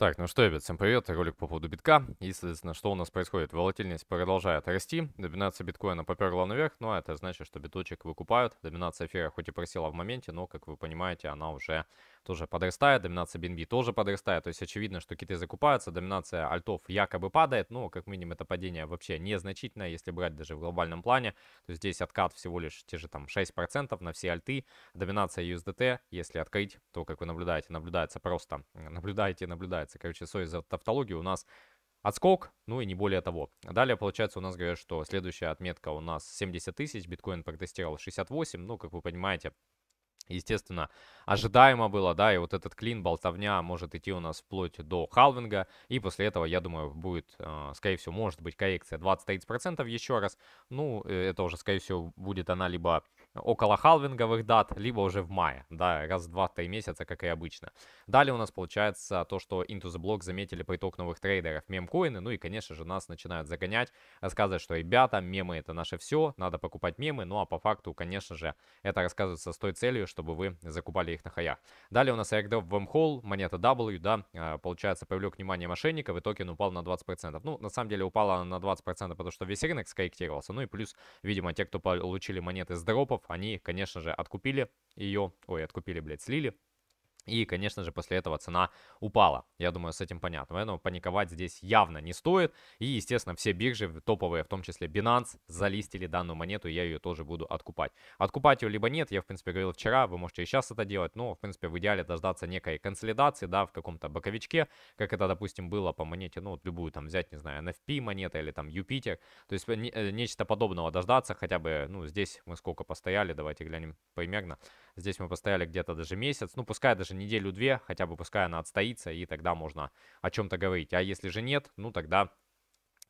Так, ну что, ребят, всем привет, ролик по поводу битка. И, соответственно, что у нас происходит? Волатильность продолжает расти, доминация биткоина поперла наверх, ну а это значит, что биточек выкупают. Доминация эфира хоть и просела в моменте, но, как вы понимаете, она уже тоже подрастает, доминация BNB тоже подрастает. То есть очевидно, что киты закупаются, доминация альтов якобы падает, но как минимум это падение вообще незначительное, если брать даже в глобальном плане. То есть здесь откат всего лишь те же там 6% на все альты. Доминация USDT, если открыть, то, как вы наблюдаете, наблюдается просто, наблюдаете, наблюдается. Короче, сой за тавтологию у нас отскок, ну и не более того. Далее, получается, у нас говорят, что следующая отметка у нас 70 тысяч, биткоин протестировал 68, ну, как вы понимаете, естественно, ожидаемо было, да, и вот этот клин, болтовня может идти у нас вплоть до халвинга, и после этого, я думаю, будет, э, скорее всего, может быть коррекция 20-30% еще раз, ну, э, это уже, скорее всего, будет она либо около халвинговых дат, либо уже в мае, да, раз в 2-3 месяца, как и обычно. Далее у нас получается то, что Into the Block заметили приток новых трейдеров мемкоины, ну и, конечно же, нас начинают загонять, рассказывать, что, ребята, мемы это наше все, надо покупать мемы, ну а по факту, конечно же, это рассказывается с той целью, чтобы вы закупали их на хаях. Далее у нас airdrop в Mhall, монета W, да, а, получается, привлек внимание мошенников, и токен упал на 20%. Ну, на самом деле, упала на 20%, потому что весь рынок скорректировался, ну и плюс, видимо, те, кто получили монеты с дропов, миллионов, они, конечно же, откупили ее, ой, откупили, блядь, слили и, конечно же, после этого цена упала. Я думаю, с этим понятно. Поэтому паниковать здесь явно не стоит. И, естественно, все биржи топовые, в том числе Binance, залистили данную монету, и я ее тоже буду откупать. Откупать ее либо нет, я, в принципе, говорил вчера, вы можете и сейчас это делать, но, в принципе, в идеале дождаться некой консолидации, да, в каком-то боковичке, как это, допустим, было по монете, ну, вот любую там взять, не знаю, NFP монета или там Юпитер, то есть не, э, нечто подобного дождаться, хотя бы, ну, здесь мы сколько постояли, давайте глянем примерно, здесь мы постояли где-то даже месяц, ну, пускай даже неделю-две, хотя бы пускай она отстоится, и тогда можно о чем-то говорить. А если же нет, ну тогда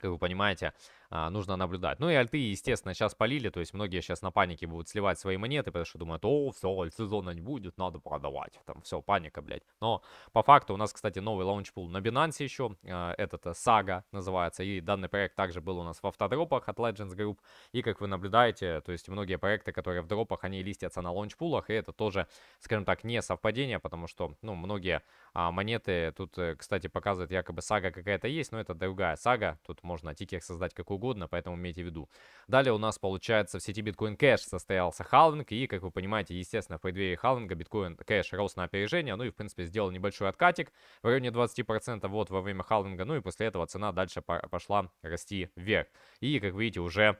как вы понимаете, а, нужно наблюдать. Ну и альты, естественно, сейчас полили, то есть многие сейчас на панике будут сливать свои монеты, потому что думают, о, все, сезона не будет, надо продавать, там все, паника, блядь. Но по факту у нас, кстати, новый лаунчпул на Binance еще, а, этот Сага э, называется, и данный проект также был у нас в автодропах от Legends Group, и как вы наблюдаете, то есть многие проекты, которые в дропах, они листятся на лаунчпулах, и это тоже, скажем так, не совпадение, потому что, ну, многие а, монеты. Тут, э, кстати, показывает якобы сага какая-то есть, но это другая сага. Тут можно тикер создать как угодно, поэтому имейте в виду. Далее у нас, получается, в сети Bitcoin Cash состоялся халвинг. И, как вы понимаете, естественно, в преддверии халвинга Bitcoin Cash рос на опережение. Ну и, в принципе, сделал небольшой откатик в районе 20% вот во время халвинга. Ну и после этого цена дальше пошла расти вверх. И, как видите, уже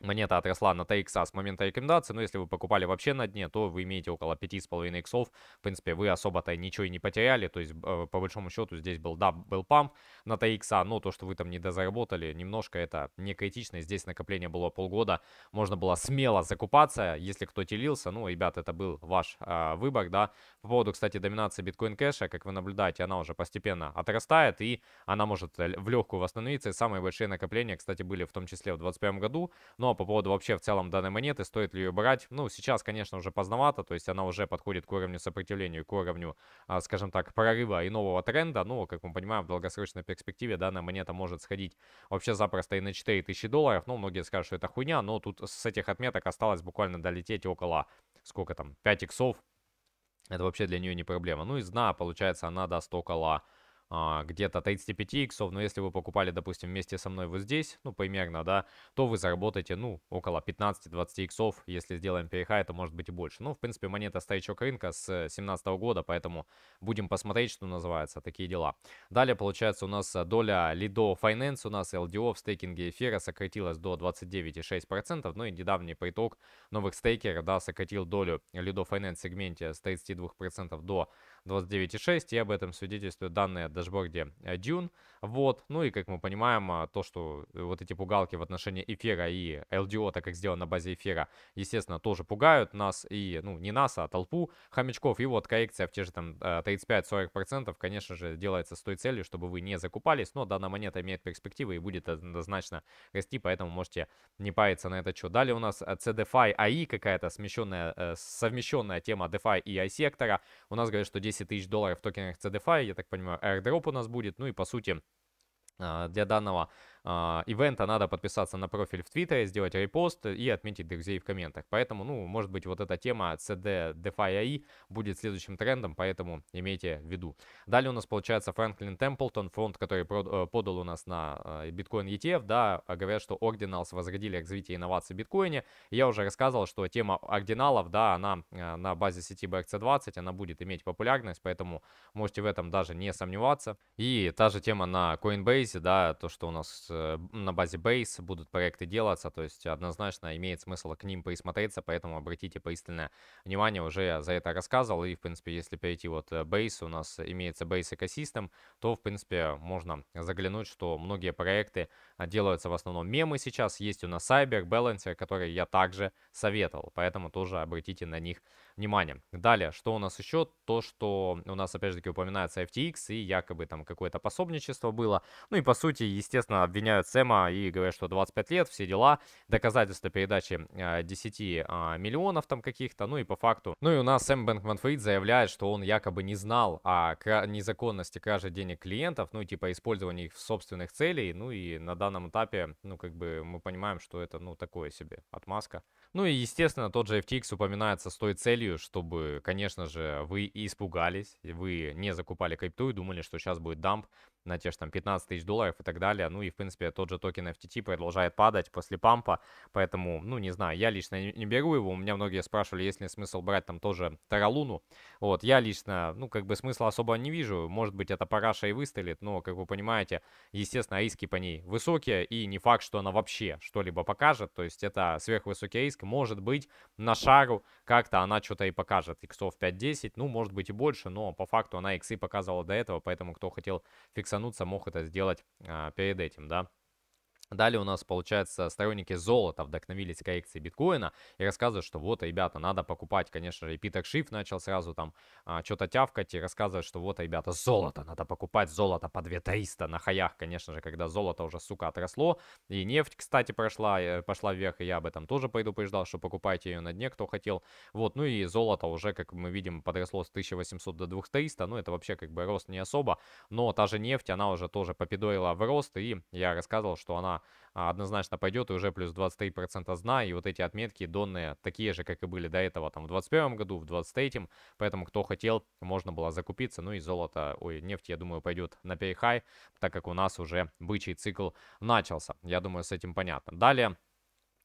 Монета отросла на 3 икса с момента рекомендации, но если вы покупали вообще на дне, то вы имеете около 5,5 иксов. В принципе, вы особо-то ничего и не потеряли, то есть, э, по большому счету, здесь был, да, был памп на 3 икса, но то, что вы там не дозаработали, немножко это не критично. Здесь накопление было полгода, можно было смело закупаться, если кто телился. Ну, ребят, это был ваш э, выбор, да. По поводу, кстати, доминации биткоин кэша, как вы наблюдаете, она уже постепенно отрастает, и она может э, в легкую восстановиться. И самые большие накопления, кстати, были в том числе в 2021 году, но но по поводу вообще в целом данной монеты, стоит ли ее брать? Ну, сейчас, конечно, уже поздновато, то есть она уже подходит к уровню сопротивления, к уровню, а, скажем так, прорыва и нового тренда. Ну, как мы понимаем, в долгосрочной перспективе данная монета может сходить вообще запросто и на 4000 долларов. Ну, многие скажут, что это хуйня, но тут с этих отметок осталось буквально долететь около, сколько там, 5 иксов. Это вообще для нее не проблема. Ну, и зна, получается, она даст около а, где-то 35 иксов, но если вы покупали, допустим, вместе со мной вот здесь, ну, примерно, да, то вы заработаете, ну, около 15-20 иксов, если сделаем перехай, это может быть и больше. Ну, в принципе, монета старичок рынка с 17 э, -го года, поэтому будем посмотреть, что называется, такие дела. Далее, получается, у нас э, доля Lido Finance, у нас LDO в стейкинге эфира сократилась до 29,6%, ну и недавний приток новых стейкеров, да, сократил долю Lido Finance сегменте с 32% до 29,6, и об этом свидетельствуют данные о дашборде Dune. Э, вот, ну и как мы понимаем, а, то, что э, вот эти пугалки в отношении эфира и LDO, так как сделано на базе эфира, естественно, тоже пугают нас и, ну, не нас, а толпу хомячков. И вот коррекция в те же там 35-40%, э, конечно же, делается с той целью, чтобы вы не закупались, но данная монета имеет перспективы и будет однозначно расти, поэтому можете не париться на этот счет. Далее у нас CDFI AI, а какая-то смещенная, совмещенная тема DeFi и AI а сектора У нас говорят, что 10 10 тысяч долларов в токенах CDFI, я так понимаю, airdrop у нас будет, ну и по сути а, для данного а, ивента надо подписаться на профиль в Твиттере, сделать репост и отметить друзей в комментах. Поэтому, ну, может быть, вот эта тема CD DeFi AI будет следующим трендом, поэтому имейте в виду. Далее у нас получается Франклин Темплтон, фонд, который э, подал у нас на э, биткоин ETF, да, а говорят, что Ordinals возродили развитие инноваций в биткоине. Я уже рассказывал, что тема ординалов, да, она э, на базе сети BRC20, она будет иметь популярность, поэтому можете в этом даже не сомневаться. И та же тема на Coinbase, да, то, что у нас Э, на базе Base будут проекты делаться, то есть однозначно имеет смысл к ним присмотреться, поэтому обратите пристальное внимание, уже я за это рассказывал, и, в принципе, если перейти вот э, Base, у нас имеется Base Ecosystem, то, в принципе, можно заглянуть, что многие проекты а, делаются в основном мемы сейчас. Есть у нас Cyber Balancer, которые я также советовал, поэтому тоже обратите на них внимание. Далее, что у нас еще? То, что у нас опять же таки упоминается FTX и якобы там какое-то пособничество было. Ну и по сути, естественно, обвиняют Сэма и говорят, что 25 лет, все дела, доказательства передачи 10 а, а, миллионов там каких-то, ну и по факту. Ну и у нас Сэм Бэнкман Бэнкманфрид заявляет, что он якобы не знал о кра- незаконности кражи денег клиентов, ну и типа использования их в собственных целях, ну и на данный данном этапе, ну, как бы мы понимаем, что это, ну, такое себе отмазка. Ну и, естественно, тот же FTX упоминается с той целью, чтобы, конечно же, вы испугались, вы не закупали крипту и думали, что сейчас будет дамп на те же там 15 тысяч долларов и так далее. Ну и, в принципе, тот же токен FTT продолжает падать после пампа, поэтому, ну, не знаю, я лично не беру его. У меня многие спрашивали, есть ли смысл брать там тоже Таралуну. Вот, я лично, ну, как бы смысла особо не вижу. Может быть, это параша и выстрелит, но, как вы понимаете, естественно, риски по ней высокие, и не факт, что она вообще что-либо покажет. То есть это сверхвысокие риск, риска. Может быть, на шару как-то она что-то и покажет. Иксов 5-10, ну, может быть и больше, но по факту она иксы показывала до этого, поэтому кто хотел фиксануться, мог это сделать а, перед этим, да. Далее у нас, получается, сторонники золота вдохновились коррекцией биткоина и рассказывают, что вот, ребята, надо покупать, конечно же, и Питер Шиф начал сразу там а, что-то тявкать и рассказывать, что вот, ребята, золото, надо покупать золото по 2300 на хаях, конечно же, когда золото уже, сука, отросло. И нефть, кстати, прошла, э, пошла вверх, и я об этом тоже предупреждал, что покупайте ее на дне, кто хотел. Вот, ну и золото уже, как мы видим, подросло с 1800 до 2300, ну это вообще как бы рост не особо, но та же нефть, она уже тоже попидорила в рост, и я рассказывал, что она а, однозначно пойдет и уже плюс 23% зна, и вот эти отметки, данные такие же, как и были до этого, там, в 21 году, в 23, поэтому кто хотел, можно было закупиться, ну и золото, ой, нефть, я думаю, пойдет на перехай, так как у нас уже бычий цикл начался, я думаю, с этим понятно. Далее,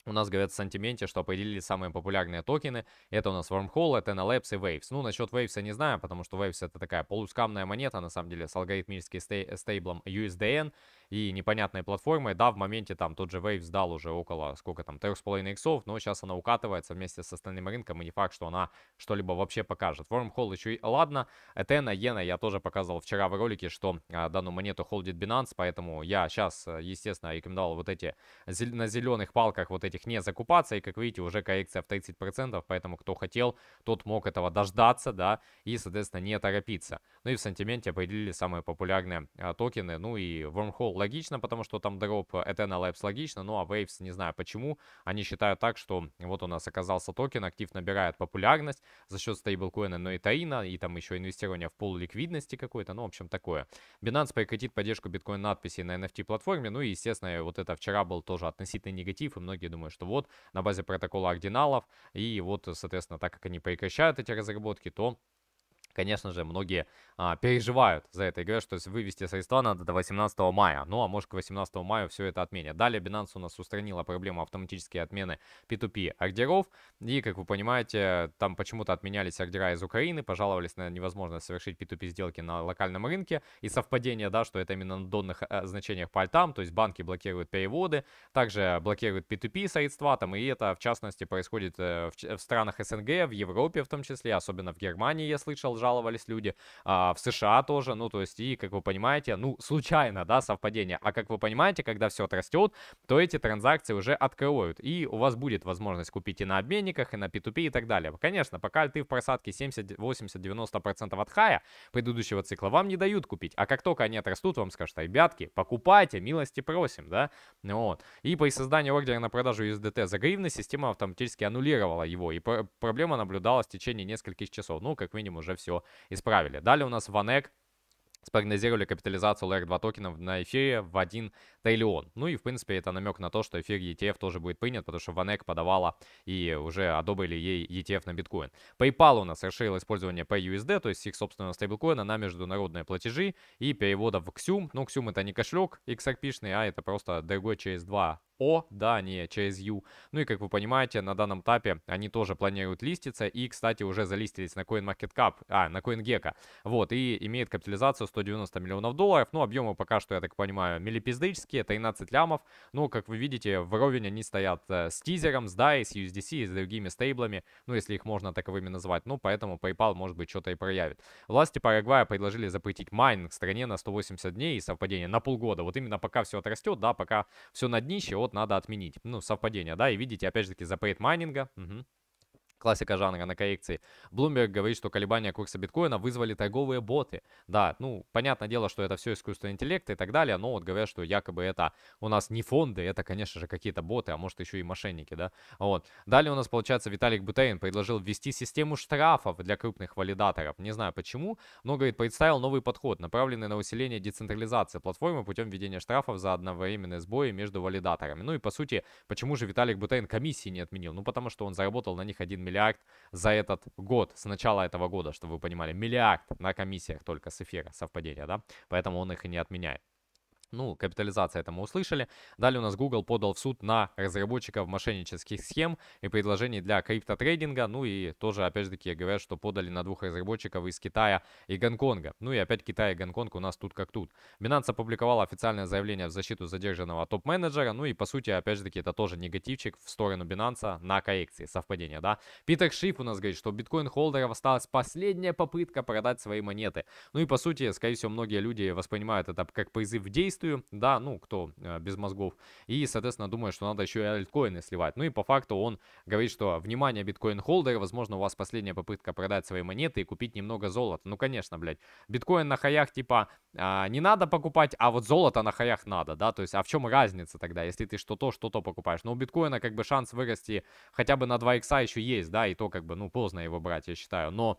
у нас говорят в сантименте, что определили самые популярные токены. Это у нас Wormhole, это Labs и Waves. Ну, насчет Waves я не знаю, потому что Waves это такая полускамная монета, на самом деле, с алгоритмическим стей стейблом USDN и непонятные платформы. Да, в моменте там тот же Wave сдал уже около, сколько там, 3,5 иксов, но сейчас она укатывается вместе с остальным рынком, и не факт, что она что-либо вообще покажет. Wormhole еще и... Ладно, Этена, Ена я тоже показывал вчера в ролике, что а, данную монету холдит Binance, поэтому я сейчас, э, естественно, рекомендовал вот эти зел... на зеленых палках вот этих не закупаться, и как видите, уже коррекция в 30%, поэтому кто хотел, тот мог этого дождаться, да, и, соответственно, не торопиться. Ну и в сантименте определили самые популярные а, токены, ну и Wormhole логично, потому что там дроп э, Eternal Labs логично, ну а Waves, не знаю почему, они считают так, что вот у нас оказался токен, актив набирает популярность за счет стейблкоина, но и Таина, и там еще инвестирование в пол ликвидности какой-то, ну в общем такое. Binance прекратит поддержку биткоин-надписей на NFT-платформе, ну и естественно вот это вчера был тоже относительный негатив, и многие думают, что вот на базе протокола ординалов, и вот соответственно так как они прекращают эти разработки, то конечно же, многие а, переживают за это и говорят, что вывести средства надо до 18 мая. Ну, а может, к 18 мая все это отменят. Далее Binance у нас устранила проблему автоматической отмены P2P ордеров. И, как вы понимаете, там почему-то отменялись ордера из Украины, пожаловались на невозможность совершить P2P сделки на локальном рынке. И совпадение, да, что это именно на донных э, значениях по альтам, то есть банки блокируют переводы, также блокируют P2P средства, там, и это, в частности, происходит э, в, в странах СНГ, в Европе в том числе, особенно в Германии, я слышал, жаловались люди, а, в США тоже, ну, то есть, и, как вы понимаете, ну, случайно, да, совпадение, а как вы понимаете, когда все отрастет, то эти транзакции уже откроют, и у вас будет возможность купить и на обменниках, и на P2P и так далее. Конечно, пока ты в просадке 70, 80, 90% от хая предыдущего цикла, вам не дают купить, а как только они отрастут, вам скажут, ребятки, покупайте, милости просим, да, ну вот. И по созданию ордера на продажу USDT за гривны система автоматически аннулировала его, и проблема наблюдалась в течение нескольких часов, ну, как минимум, уже все все исправили. Далее у нас Ванек спрогнозировали капитализацию Layer 2 токенов на эфире в 1 триллион. Ну и, в принципе, это намек на то, что эфир ETF тоже будет принят, потому что Ванек подавала и уже одобрили ей ETF на биткоин. PayPal у нас расширил использование PayUSD, то есть их собственного стейблкоина на международные платежи и переводов в XUM. Ну, XUM это не кошелек XRP-шный, а это просто другой через два о, да, не через U. Ну и, как вы понимаете, на данном этапе они тоже планируют листиться и, кстати, уже залистились на CoinMarketCap, а, на CoinGecko. Вот, и имеет капитализацию 190 миллионов долларов. Ну, объемы пока что, я так понимаю, милипиздыческие, 13 лямов. Ну, как вы видите, вровень они стоят э, с тизером, с DAI, с USDC, с другими стейблами, ну, если их можно таковыми назвать. Ну, поэтому PayPal, может быть, что-то и проявит. Власти Парагвая предложили запретить майнинг в стране на 180 дней и совпадение на полгода. Вот именно пока все отрастет, да, пока все на днище, вот надо отменить. Ну, совпадение, да, и видите, опять же таки, за пейт майнинга. Угу классика жанра на коррекции. Bloomberg говорит, что колебания курса биткоина вызвали торговые боты. Да, ну, понятное дело, что это все искусственный интеллект и так далее, но вот говорят, что якобы это у нас не фонды, это, конечно же, какие-то боты, а может еще и мошенники, да. Вот. Далее у нас, получается, Виталик Бутерин предложил ввести систему штрафов для крупных валидаторов. Не знаю почему, но, говорит, представил новый подход, направленный на усиление децентрализации платформы путем введения штрафов за одновременные сбои между валидаторами. Ну и, по сути, почему же Виталик Бутерин комиссии не отменил? Ну, потому что он заработал на них 1 миллион миллиард за этот год, с начала этого года, чтобы вы понимали, миллиард на комиссиях только с эфира, совпадение, да, поэтому он их и не отменяет. Ну, капитализация, это мы услышали. Далее у нас Google подал в суд на разработчиков мошеннических схем и предложений для криптотрейдинга. Ну и тоже, опять же таки, говорят, что подали на двух разработчиков из Китая и Гонконга. Ну и опять Китай и Гонконг у нас тут как тут. Binance опубликовала официальное заявление в защиту задержанного топ-менеджера. Ну и, по сути, опять же таки, это тоже негативчик в сторону Binance на коррекции. Совпадение, да? Питер Шиф у нас говорит, что биткоин-холдеров осталась последняя попытка продать свои монеты. Ну и, по сути, скорее всего, многие люди воспринимают это как призыв в действие действию, да, ну, кто э, без мозгов, и, соответственно, думает, что надо еще и альткоины сливать. Ну и по факту он говорит, что, внимание, биткоин-холдеры, возможно, у вас последняя попытка продать свои монеты и купить немного золота. Ну, конечно, блядь, биткоин на хаях, типа, э, не надо покупать, а вот золото на хаях надо, да, то есть, а в чем разница тогда, если ты что-то, что-то покупаешь? Но ну, у биткоина, как бы, шанс вырасти хотя бы на 2 икса еще есть, да, и то, как бы, ну, поздно его брать, я считаю, но...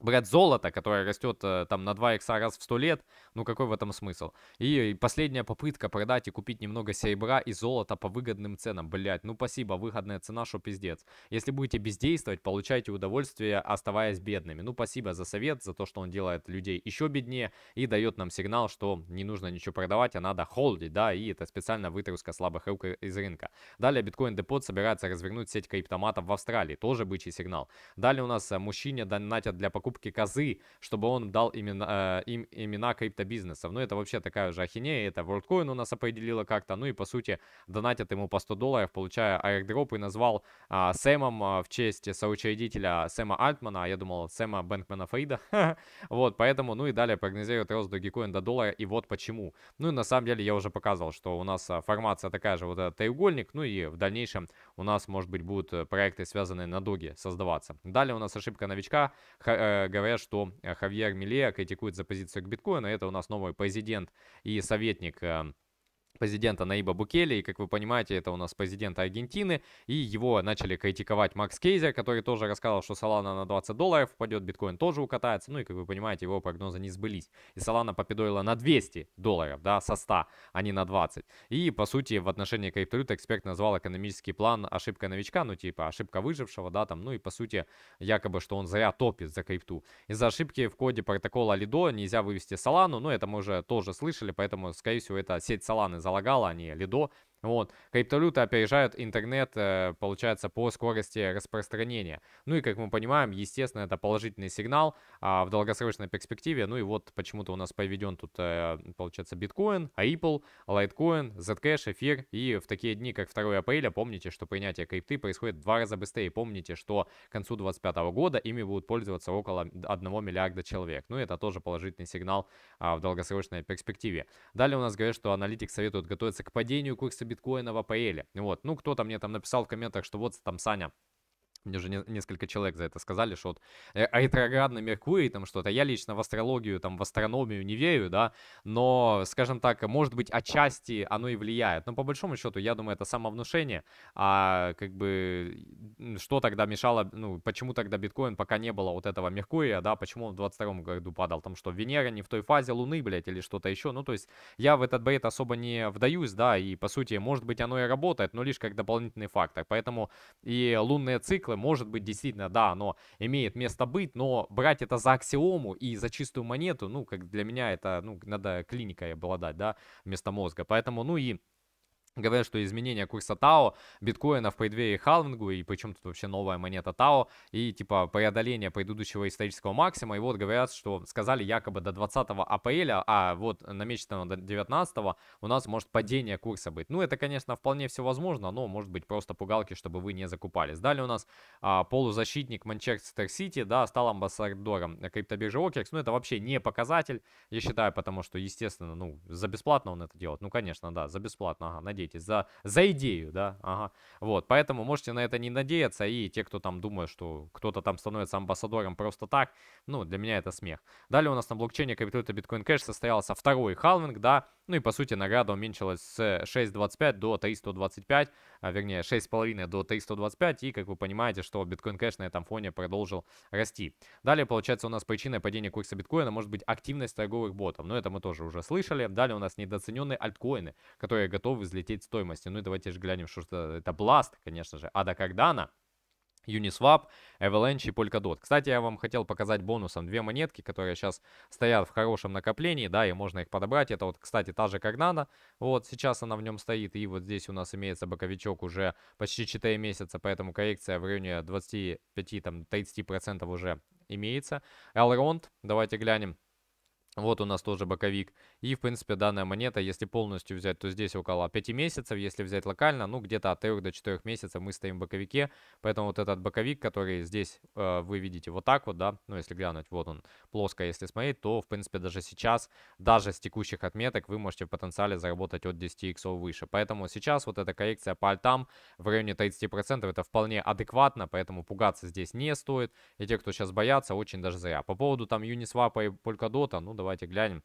Брать золото, которое растет э, там на 2 икса раз в 100 лет, ну какой в этом смысл? И, и последняя попытка продать и купить немного серебра и золота по выгодным ценам, блять, ну спасибо, выгодная цена, что пиздец. Если будете бездействовать, получайте удовольствие, оставаясь бедными. Ну спасибо за совет, за то, что он делает людей еще беднее и дает нам сигнал, что не нужно ничего продавать, а надо холдить, да, и это специально вытруска слабых рук из рынка. Далее биткоин депот собирается развернуть сеть криптоматов в Австралии, тоже бычий сигнал. Далее у нас э, мужчине донатят для покупки покупки козы, чтобы он дал имена, э, им, имена криптобизнесов. Ну, это вообще такая же ахинея, это WorldCoin у нас определило как-то, ну и по сути донатят ему по 100 долларов, получая аирдроп и назвал э, Сэмом а, в честь соучредителя Сэма Альтмана, а я думал Сэма Бэнкмена Фейда, вот, поэтому, ну и далее прогнозирует рост Dogecoin до доллара, и вот почему. Ну и на самом деле я уже показывал, что у нас формация такая же, вот этот треугольник, ну и в дальнейшем у нас, может быть, будут э, проекты, связанные на Доге создаваться. Далее у нас ошибка новичка, х, э, Э, говорят, что э, Хавьер Милея критикует за позицию к биткоину. Это у нас новый президент и советник эм, президента Наиба Букели, и, как вы понимаете, это у нас президент Аргентины, и его начали критиковать Макс Кейзер, который тоже рассказал, что Солана на 20 долларов упадет, биткоин тоже укатается, ну и, как вы понимаете, его прогнозы не сбылись. И Солана попидорила на 200 долларов, да, со 100, а не на 20. И, по сути, в отношении криптовалюты эксперт назвал экономический план ошибка новичка, ну типа ошибка выжившего, да, там, ну и, по сути, якобы, что он зря топит за крипту. Из-за ошибки в коде протокола Лидо нельзя вывести Солану, но это мы уже тоже слышали, поэтому, скорее всего, это сеть Соланы залагало, а не лидо. Вот. Криптовалюта опережает интернет, э, получается, по скорости распространения. Ну и, как мы понимаем, естественно, это положительный сигнал а, в долгосрочной перспективе. Ну и вот почему-то у нас поведен тут, э, получается, биткоин, Ripple, Litecoin, Zcash, эфир. И в такие дни, как 2 апреля, помните, что принятие крипты происходит в два раза быстрее. Помните, что к концу 2025 года ими будут пользоваться около 1 миллиарда человек. Ну это тоже положительный сигнал а, в долгосрочной перспективе. Далее у нас говорят, что аналитик советует готовиться к падению курса биткоина в АПЛ. Вот, ну кто-то мне там написал в комментах, что вот там Саня мне уже не, несколько человек за это сказали, что вот э, а ретроградный Меркурий, там что-то. Я лично в астрологию, там, в астрономию не верю, да, но, скажем так, может быть, отчасти оно и влияет. Но по большому счету, я думаю, это самовнушение, а как бы что тогда мешало, ну, почему тогда биткоин пока не было вот этого Меркурия, да, почему он в 22 году падал, там что, Венера не в той фазе Луны, блядь, или что-то еще, ну, то есть я в этот бред особо не вдаюсь, да, и, по сути, может быть, оно и работает, но лишь как дополнительный фактор, поэтому и лунные циклы, циклы, может быть, действительно, да, оно имеет место быть, но брать это за аксиому и за чистую монету, ну, как для меня это, ну, надо клиникой обладать, да, вместо мозга. Поэтому, ну и Говорят, что изменение курса Тао, биткоина в преддверии халвингу, и почему тут вообще новая монета Тао, и типа преодоление предыдущего исторического максима, и вот говорят, что сказали якобы до 20 апреля, а вот намеченного до 19 у нас может падение курса быть. Ну, это, конечно, вполне все возможно, но может быть просто пугалки, чтобы вы не закупались. Далее у нас а, полузащитник Манчестер Сити, да, стал амбассадором криптобиржи OKEX, ну, это вообще не показатель, я считаю, потому что, естественно, ну, за бесплатно он это делает, ну, конечно, да, за бесплатно, ага, надеюсь надеетесь, за, за идею, да, ага. Вот, поэтому можете на это не надеяться, и те, кто там думает, что кто-то там становится амбассадором просто так, ну, для меня это смех. Далее у нас на блокчейне криптовалюта Bitcoin Cash состоялся второй халвинг, да, ну и по сути награда уменьшилась с 6.25 до 3.125, а вернее 6.5 до 3.125. И как вы понимаете, что биткоин кэш на этом фоне продолжил расти. Далее получается у нас причиной падения курса биткоина может быть активность торговых ботов. Но это мы тоже уже слышали. Далее у нас недооцененные альткоины, которые готовы взлететь в стоимости. Ну и давайте же глянем, что это, это Blast, конечно же, Ада Кардана. Uniswap, Avalanche и Polkadot. Кстати, я вам хотел показать бонусом две монетки, которые сейчас стоят в хорошем накоплении, да, и можно их подобрать. Это вот, кстати, та же Cardano, вот сейчас она в нем стоит, и вот здесь у нас имеется боковичок уже почти 4 месяца, поэтому коррекция в районе 25-30% уже имеется. Elrond, давайте глянем. Вот у нас тоже боковик. И, в принципе, данная монета, если полностью взять, то здесь около 5 месяцев. Если взять локально, ну, где-то от 3 до 4 месяцев мы стоим в боковике. Поэтому вот этот боковик, который здесь э, вы видите вот так вот, да, ну, если глянуть, вот он плоско, если смотреть, то, в принципе, даже сейчас, даже с текущих отметок, вы можете в потенциале заработать от 10 иксов выше. Поэтому сейчас вот эта коррекция по альтам в районе 30% это вполне адекватно, поэтому пугаться здесь не стоит. И те, кто сейчас боятся, очень даже зря. По поводу там Uniswap и Polkadot, а, ну, давайте глянем.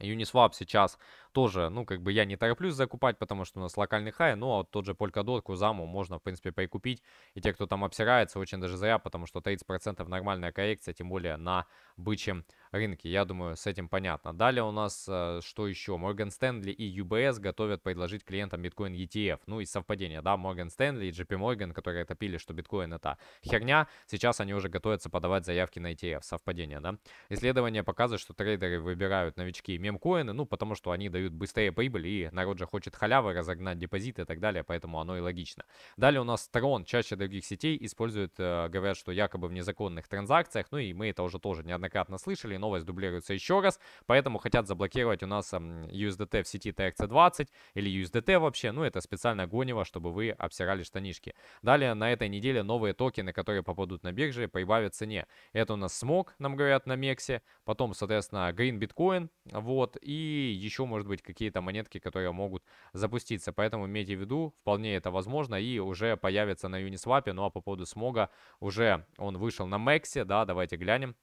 Uniswap сейчас тоже, ну, как бы я не тороплюсь закупать, потому что у нас локальный хай, но ну, а вот тот же Polkadot, Кузаму можно, в принципе, прикупить, и те, кто там обсирается, очень даже зря, потому что 30% нормальная коррекция, тем более на бычьем рынке. Я думаю, с этим понятно. Далее у нас, э, что еще? Morgan Stanley и UBS готовят предложить клиентам биткоин ETF. Ну и совпадение, да, Morgan Stanley и JP Morgan, которые топили, что биткоин это херня, сейчас они уже готовятся подавать заявки на ETF. Совпадение, да? Исследование показывает, что трейдеры выбирают новички мемкоины, ну, потому что они дают дают быстрее прибыль, и народ же хочет халявы, разогнать депозиты и так далее, поэтому оно и логично. Далее у нас Tron чаще других сетей используют, э, говорят, что якобы в незаконных транзакциях, ну и мы это уже тоже неоднократно слышали, новость дублируется еще раз, поэтому хотят заблокировать у нас USDT в сети TRC20 или USDT вообще, ну это специально гонево, чтобы вы обсирали штанишки. Далее на этой неделе новые токены, которые попадут на бирже, прибавят цене. Это у нас smog нам говорят, на Мексе, потом, соответственно, Green Bitcoin, вот, и еще может быть какие-то монетки, которые могут запуститься. Поэтому имейте в виду, вполне это возможно и уже появится на Uniswap. Ну а по поводу смога, уже он вышел на Мексе, да, давайте глянем.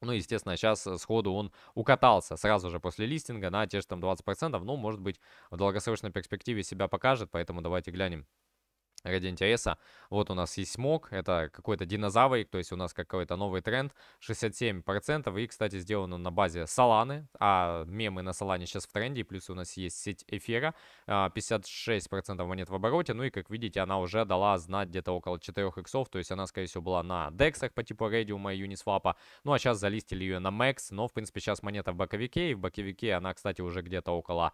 Ну, естественно, сейчас сходу он укатался сразу же после листинга на те же там 20%, но ну, может быть, в долгосрочной перспективе себя покажет, поэтому давайте глянем, ради интереса. Вот у нас есть смог, это какой-то динозаврик, то есть у нас какой-то новый тренд, 67%, и, кстати, сделано на базе Соланы, а мемы на Солане сейчас в тренде, плюс у нас есть сеть эфира, 56% а, монет в обороте, ну и, как видите, она уже дала знать где-то около 4 иксов, то есть она, скорее всего, была на дексах по типу Radium и Uniswap, ну а сейчас залистили ее на Max, но, в принципе, сейчас монета в боковике, и в боковике она, кстати, уже где-то около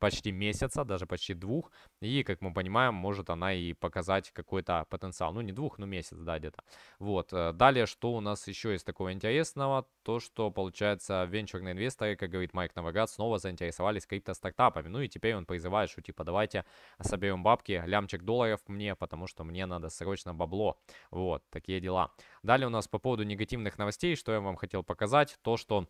почти месяца, даже почти двух. И, как мы понимаем, может она и показать какой-то потенциал. Ну, не двух, но месяц, да, где-то. Вот. Э, далее, что у нас еще есть такого интересного? То, что, получается, венчурные инвесторы, как говорит Майк Новоград, снова заинтересовались крипто-стартапами. Ну, и теперь он призывает, что, типа, давайте соберем бабки, лямчик долларов мне, потому что мне надо срочно бабло. Вот, такие дела. Далее у нас по поводу негативных новостей, что я вам хотел показать, то, что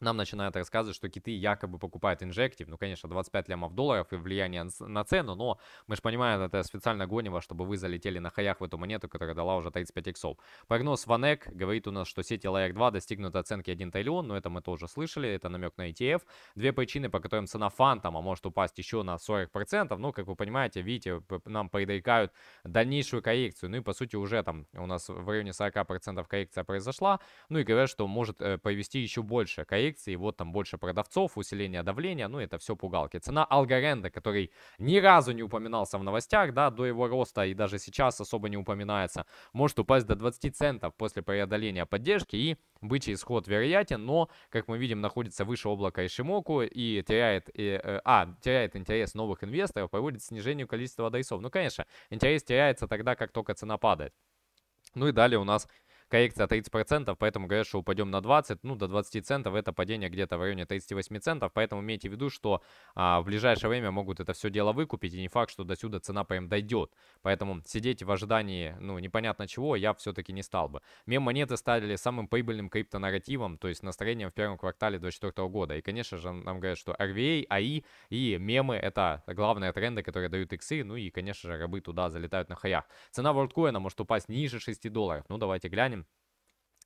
нам начинают рассказывать, что киты якобы покупают инжектив. Ну, конечно, 25 лямов долларов и влияние на цену, но мы же понимаем, это специально гонево, чтобы вы залетели на хаях в эту монету, которая дала уже 35 иксов. Прогноз Ванек говорит у нас, что сети Layer 2 достигнут оценки 1 триллион, но это мы тоже слышали, это намек на ETF. Две причины, по которым цена фантома может упасть еще на 40%, ну, как вы понимаете, видите, нам предрекают дальнейшую коррекцию, ну и, по сути, уже там у нас в районе 40% коррекция произошла, ну и говорят, что может э, повести еще больше коррекции, коррекции, вот там больше продавцов, усиление давления, ну это все пугалки. Цена алгоренда который ни разу не упоминался в новостях, да, до его роста и даже сейчас особо не упоминается, может упасть до 20 центов после преодоления поддержки и бычий исход вероятен, но, как мы видим, находится выше облака Ишимоку и теряет, и, э, э, а, теряет интерес новых инвесторов, приводит к снижению количества дайсов. Ну, конечно, интерес теряется тогда, как только цена падает. Ну и далее у нас коррекция 30%, поэтому говорят, что упадем на 20, ну до 20 центов это падение где-то в районе 38 центов, поэтому имейте в виду, что а, в ближайшее время могут это все дело выкупить, и не факт, что до сюда цена прям дойдет, поэтому сидеть в ожидании, ну непонятно чего, я все-таки не стал бы. Мем-монеты стали самым прибыльным криптонарративом, то есть настроением в первом квартале 2024 года, и конечно же нам говорят, что RVA, AI и мемы это главные тренды, которые дают иксы, ну и конечно же рабы туда залетают на хаях. Цена WorldCoin может упасть ниже 6 долларов, ну давайте глянем,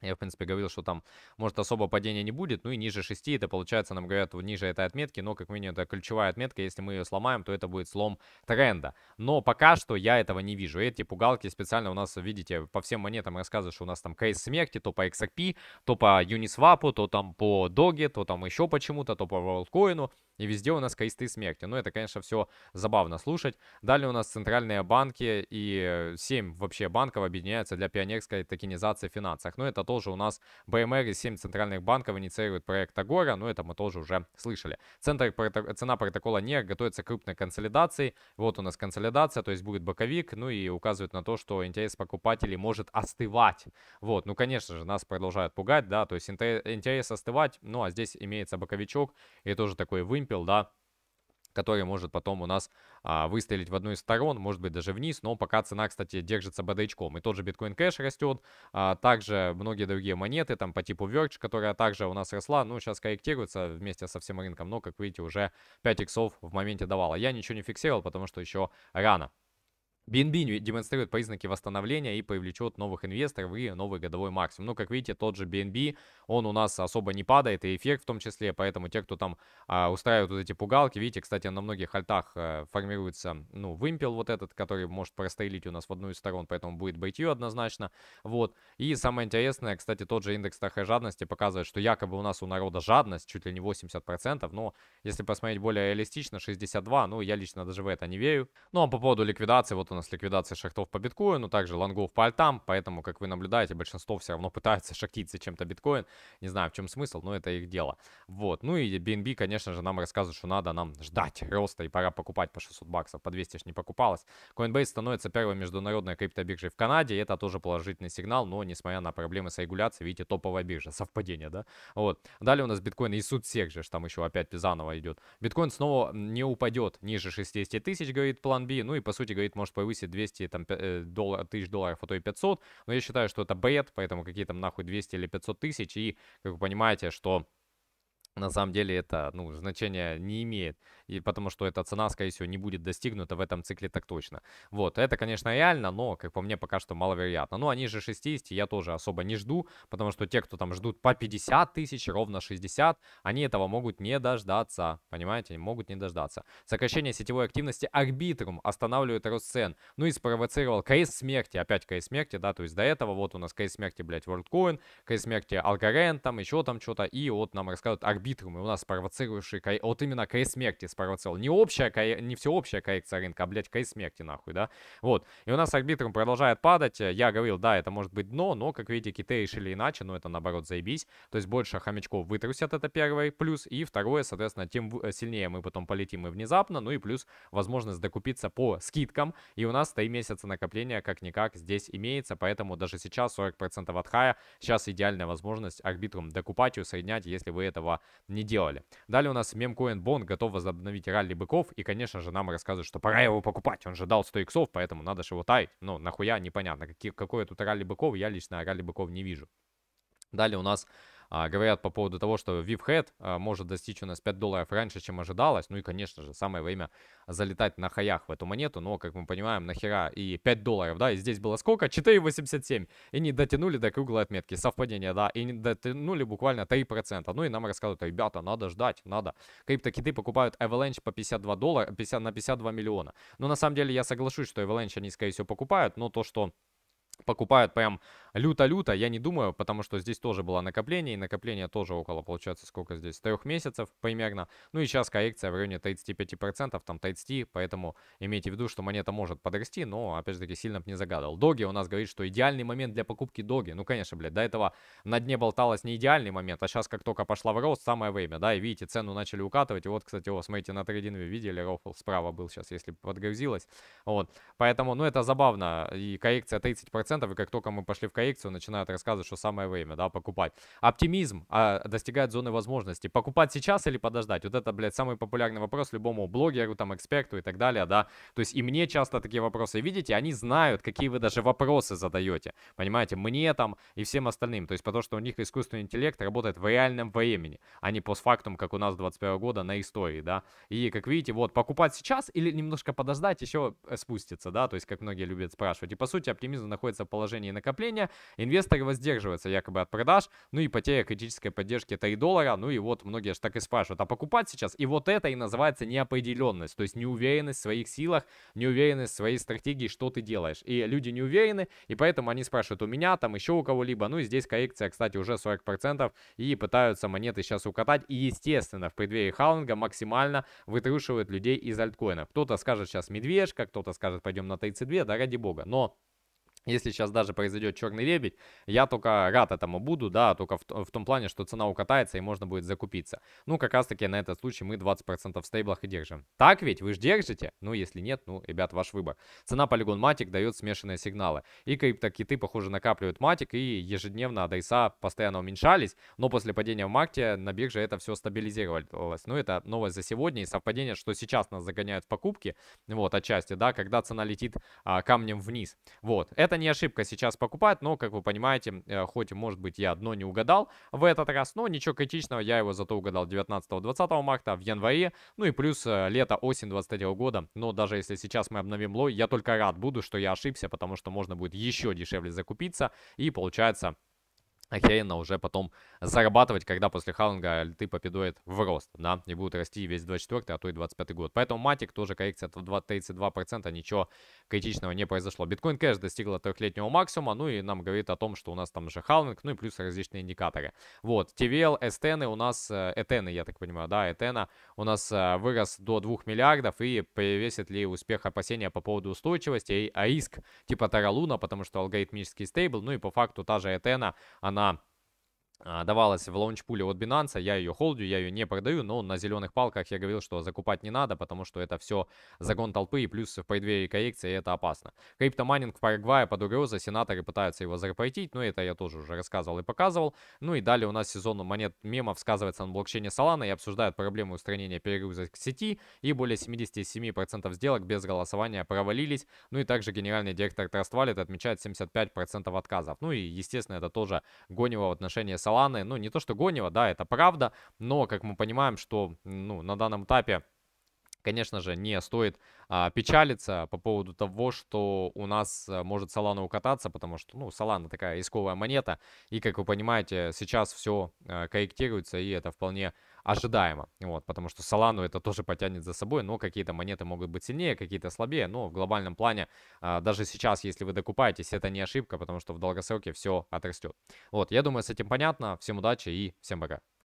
я, в принципе, говорил, что там, может, особо падения не будет, ну и ниже 6, это получается, нам говорят, ниже этой отметки, но, как минимум, это ключевая отметка, если мы ее сломаем, то это будет слом тренда. Но пока что я этого не вижу. Эти пугалки специально у нас, видите, по всем монетам рассказывают, что у нас там кейс смерти, то по XRP, то по Uniswap, то там по Doge, то там еще почему-то, то по WorldCoin, и везде у нас каисты смерти. Ну, это, конечно, все забавно слушать. Далее у нас центральные банки и 7 вообще банков объединяются для пионерской токенизации в финансах. Но ну, это тоже у нас БМР и 7 центральных банков инициируют проект Агора. Но ну, это мы тоже уже слышали. Центр прото... Цена протокола НЕР e готовится к крупной консолидации. Вот у нас консолидация, то есть будет боковик. Ну и указывает на то, что интерес покупателей может остывать. Вот, ну, конечно же, нас продолжают пугать, да, то есть интерес остывать. Ну, а здесь имеется боковичок и тоже такой вымпел вымпел, да, который может потом у нас а, выстрелить в одну из сторон, может быть даже вниз, но пока цена, кстати, держится бодачком. И тот же Bitcoin Cash растет, а, также многие другие монеты, там по типу Verge, которая также у нас росла, ну сейчас корректируется вместе со всем рынком, но, как видите, уже 5 иксов в моменте давала. Я ничего не фиксировал, потому что еще рано. BNB демонстрирует признаки восстановления и привлечет новых инвесторов и новый годовой максимум. Ну, как видите, тот же BNB, он у нас особо не падает, и эффект в том числе, поэтому те, кто там а, устраивают вот эти пугалки, видите, кстати, на многих альтах а, формируется, ну, вымпел вот этот, который может прострелить у нас в одну из сторон, поэтому будет быть ее однозначно, вот. И самое интересное, кстати, тот же индекс страха и жадности показывает, что якобы у нас у народа жадность чуть ли не 80%, но если посмотреть более реалистично, 62, ну, я лично даже в это не верю. Ну, а по поводу ликвидации, вот у связано с ликвидацией шахтов по биткоину, также лонгов по альтам, поэтому, как вы наблюдаете, большинство все равно пытается шахтиться чем-то биткоин. Не знаю, в чем смысл, но это их дело. Вот, ну и BNB, конечно же, нам рассказывают, что надо нам ждать роста и пора покупать по 600 баксов, по 200 ж не покупалось. Coinbase становится первой международной криптобиржей в Канаде, и это тоже положительный сигнал, но несмотря на проблемы с регуляцией, видите, топовая биржа, совпадение, да? Вот, далее у нас биткоин и суд всех же, там еще опять заново идет. Биткоин снова не упадет ниже 60 тысяч, говорит план B, ну и по сути, говорит, может появиться превысит 200 там, э, доллар, тысяч долларов, а то и 500. Но я считаю, что это бед, поэтому какие там нахуй 200 или 500 тысяч. И, как вы понимаете, что на самом деле это ну, значение не имеет и потому что эта цена, скорее всего, не будет достигнута в этом цикле так точно. Вот, это, конечно, реально, но, как по мне, пока что маловероятно. Ну, они же 60, я тоже особо не жду, потому что те, кто там ждут по 50 тысяч, ровно 60, они этого могут не дождаться, понимаете, могут не дождаться. Сокращение сетевой активности арбитрум останавливает рост цен, ну и спровоцировал кейс смерти, опять кейс смерти, да, то есть до этого вот у нас кейс смерти, блядь, WorldCoin, кейс смерти Algorand, там еще там что-то, и вот нам рассказывают арбитрум, и у нас спровоцировавший вот именно кейс смерти, спровоцировал. Не общая, не всеобщая коррекция рынка, а, блядь, кай смерти нахуй, да? Вот. И у нас арбитрум продолжает падать. Я говорил, да, это может быть дно, но, как видите, киты решили иначе, но это, наоборот, заебись. То есть больше хомячков вытрусят, это первый плюс. И второе, соответственно, тем э, сильнее мы потом полетим и внезапно, ну и плюс возможность докупиться по скидкам. И у нас 3 месяца накопления как-никак здесь имеется, поэтому даже сейчас 40% от хая, сейчас идеальная возможность арбитрум докупать и усреднять, если вы этого не делали. Далее у нас мемкоин Бон готов возобновить обновить ралли быков, и, конечно же, нам рассказывают, что пора его покупать, он же дал 100 иксов, поэтому надо же его таять. Ну, нахуя, непонятно, какие, какое тут ралли быков, я лично ралли быков не вижу. Далее у нас а, говорят по поводу того, что VIVHEAD а, может достичь у нас 5 долларов раньше, чем ожидалось. Ну и, конечно же, самое время залетать на хаях в эту монету. Но, как мы понимаем, нахера и 5 долларов, да, и здесь было сколько? 4,87. И не дотянули до круглой отметки. Совпадение, да, и не дотянули буквально 3%. Ну и нам рассказывают, ребята, надо ждать, надо. Криптокиты покупают Avalanche по 52 доллара, 50, на 52 миллиона. Но на самом деле я соглашусь, что Avalanche они, скорее всего, покупают, но то, что покупают прям Люто-люто, я не думаю, потому что здесь тоже было накопление, и накопление тоже около, получается, сколько здесь? Трех месяцев примерно. Ну и сейчас коррекция в районе 35%, там 30, поэтому имейте в виду, что монета может подрасти, но, опять же таки, сильно бы не загадывал. Доги у нас говорит, что идеальный момент для покупки доги. Ну, конечно, блядь, до этого на дне болталось не идеальный момент, а сейчас, как только пошла в рост, самое время, да, и видите, цену начали укатывать. И вот, кстати, вот, смотрите, на трейдинге видели, рофл справа был сейчас, если подгрузилось. Вот, поэтому, ну, это забавно, и коррекция 30%, и как только мы пошли в коррекцию, проекцию начинают рассказывать, что самое время, да, покупать. Оптимизм а, достигает зоны возможности. Покупать сейчас или подождать? Вот это, блядь, самый популярный вопрос любому блогеру, там, эксперту и так далее, да. То есть и мне часто такие вопросы, видите, они знают, какие вы даже вопросы задаете, понимаете, мне там и всем остальным. То есть потому что у них искусственный интеллект работает в реальном времени, а не постфактум, как у нас 21 года на истории, да. И, как видите, вот, покупать сейчас или немножко подождать еще э, спустится, да, то есть как многие любят спрашивать. И, по сути, оптимизм находится в положении накопления, инвесторы воздерживаются якобы от продаж, ну и потеря критической поддержки 3 доллара, ну и вот многие же так и спрашивают, а покупать сейчас? И вот это и называется неопределенность, то есть неуверенность в своих силах, неуверенность в своей стратегии, что ты делаешь. И люди не уверены, и поэтому они спрашивают у меня, там еще у кого-либо, ну и здесь коррекция, кстати, уже 40%, и пытаются монеты сейчас укатать, и естественно, в преддверии хаунга максимально вытрушивают людей из альткоинов. Кто-то скажет сейчас медвежка, кто-то скажет пойдем на 32, да ради бога, но если сейчас даже произойдет черный лебедь, я только рад этому буду, да, только в, в том плане, что цена укатается и можно будет закупиться. Ну, как раз таки на этот случай мы 20% в стейблах и держим. Так ведь? Вы же держите? Ну, если нет, ну, ребят, ваш выбор. Цена полигон матик дает смешанные сигналы. И криптокиты, похоже, накапливают матик и ежедневно адреса постоянно уменьшались, но после падения в марте на бирже это все стабилизировалось. Ну, это новость за сегодня и совпадение, что сейчас нас загоняют в покупки, вот, отчасти, да, когда цена летит а, камнем вниз. Вот, это не ошибка сейчас покупать, но, как вы понимаете, э, хоть, может быть, я одно не угадал в этот раз, но ничего критичного, я его зато угадал 19-20 марта в январе, ну и плюс э, лето, осень 23 года, но даже если сейчас мы обновим лой, я только рад буду, что я ошибся, потому что можно будет еще дешевле закупиться и получается охеренно уже потом зарабатывать, когда после халанга льты попидует в рост, да, и будут расти весь 24 а то и 25 год. Поэтому матик тоже коррекция в 32%, ничего критичного не произошло. Биткоин кэш достигла трехлетнего максимума, ну и нам говорит о том, что у нас там же халанг, ну и плюс различные индикаторы. Вот, TVL, STN у нас, ETN, э, я так понимаю, да, ETN у нас э, вырос до 2 миллиардов и перевесит ли успех опасения по поводу устойчивости, а, а риск типа Таралуна, потому что алгоритмический стейбл, ну и по факту та же ETN, она on. А, давалась в лаунчпуле от Binance, я ее холдю, я ее не продаю, но на зеленых палках я говорил, что закупать не надо, потому что это все загон толпы и плюс в преддверии коррекции это опасно. Криптомайнинг в Парагвае под угрозой, сенаторы пытаются его запретить, но это я тоже уже рассказывал и показывал. Ну и далее у нас сезон монет мемов сказывается на блокчейне Solana и обсуждают проблему устранения перегрузок сети и более 77% сделок без голосования провалились, ну и также генеральный директор Trust Wallet отмечает 75% отказов. Ну и естественно это тоже гонево в отношении Соланы, ну, не то что гонева, да, это правда, но, как мы понимаем, что, ну, на данном этапе конечно же, не стоит а, печалиться по поводу того, что у нас э, может Солана укататься, потому что, ну, Солана такая исковая монета, и, как вы понимаете, сейчас все а, э, корректируется, и это вполне ожидаемо, вот, потому что Солану это тоже потянет за собой, но какие-то монеты могут быть сильнее, какие-то слабее, но в глобальном плане а, даже сейчас, если вы докупаетесь, это не ошибка, потому что в долгосроке все отрастет. Вот, я думаю, с этим понятно, всем удачи и всем пока.